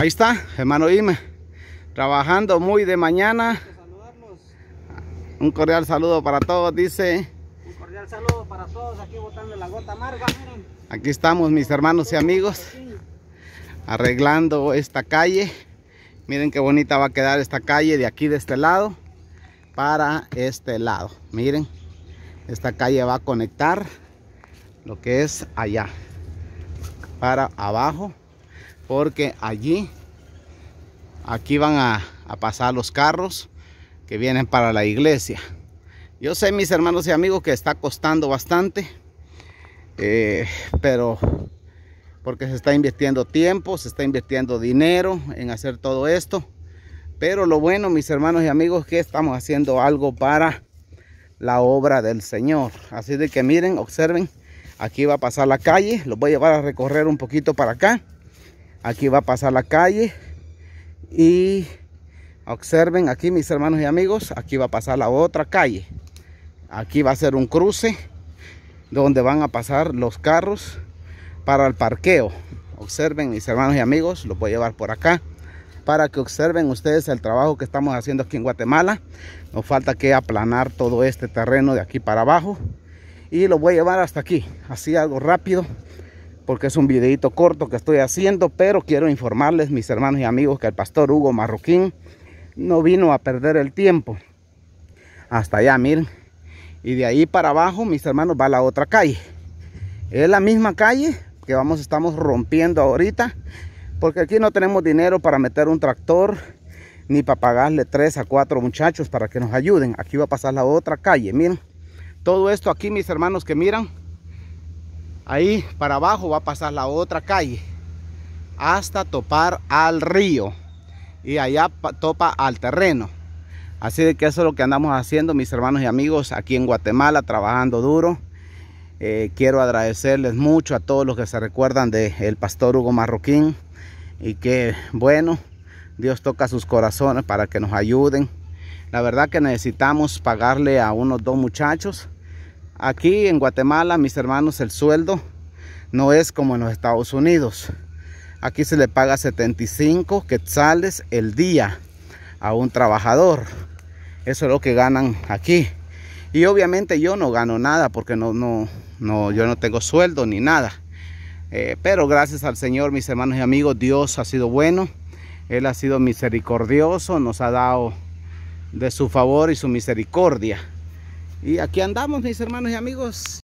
Ahí está, hermano Ima. trabajando muy de mañana. Un cordial saludo para todos, dice. Un cordial saludo para todos, aquí botando la gota amarga, miren. Aquí estamos mis hermanos y amigos, arreglando esta calle. Miren qué bonita va a quedar esta calle de aquí de este lado para este lado. Miren, esta calle va a conectar lo que es allá para abajo porque allí aquí van a, pasar los carros que vienen para la iglesia yo sé mis hermanos y amigos que está costando bastante eh, pero porque se está invirtiendo tiempo se está invirtiendo dinero en hacer todo esto pero lo bueno mis hermanos y amigos que estamos haciendo algo para la obra del señor así de que miren observen aquí va a pasar la calle los voy a llevar a recorrer un poquito para acá aquí va a pasar la calle y observen aquí mis hermanos y amigos aquí va a pasar la otra calle aquí va a ser un cruce donde van a pasar los carros para el parqueo observen mis hermanos y amigos los voy a llevar por acá para que observen ustedes el trabajo que estamos haciendo aquí en Guatemala nos falta que aplanar todo este terreno de aquí para abajo y lo voy a llevar hasta aquí así algo rápido porque es un videito corto que estoy haciendo, pero quiero informarles, mis hermanos y amigos, que el pastor Hugo Marroquín no vino a perder el tiempo. Hasta allá, miren. Y de ahí para abajo, mis hermanos, va a la otra calle. Es la misma calle que vamos, estamos rompiendo ahorita, porque aquí no tenemos dinero para meter un tractor, ni para pagarle tres a cuatro muchachos para que nos ayuden. Aquí va a pasar la otra calle, miren. Todo esto aquí, mis hermanos que miran, Ahí para abajo va a pasar la otra calle hasta topar al río y allá topa al terreno. Así de que eso es lo que andamos haciendo mis hermanos y amigos aquí en Guatemala trabajando duro. Eh, quiero agradecerles mucho a todos los que se recuerdan del el pastor Hugo Marroquín y que bueno, Dios toca sus corazones para que nos ayuden. La verdad que necesitamos pagarle a unos dos muchachos Aquí en Guatemala, mis hermanos, el sueldo no es como en los Estados Unidos. Aquí se le paga 75 quetzales el día a un trabajador. Eso es lo que ganan aquí. Y obviamente yo no gano nada porque no, no, no, yo no tengo sueldo ni nada. Eh, pero gracias al Señor, mis hermanos y amigos, Dios ha sido bueno. Él ha sido misericordioso, nos ha dado de su favor y su misericordia. Y aquí andamos mis hermanos y amigos.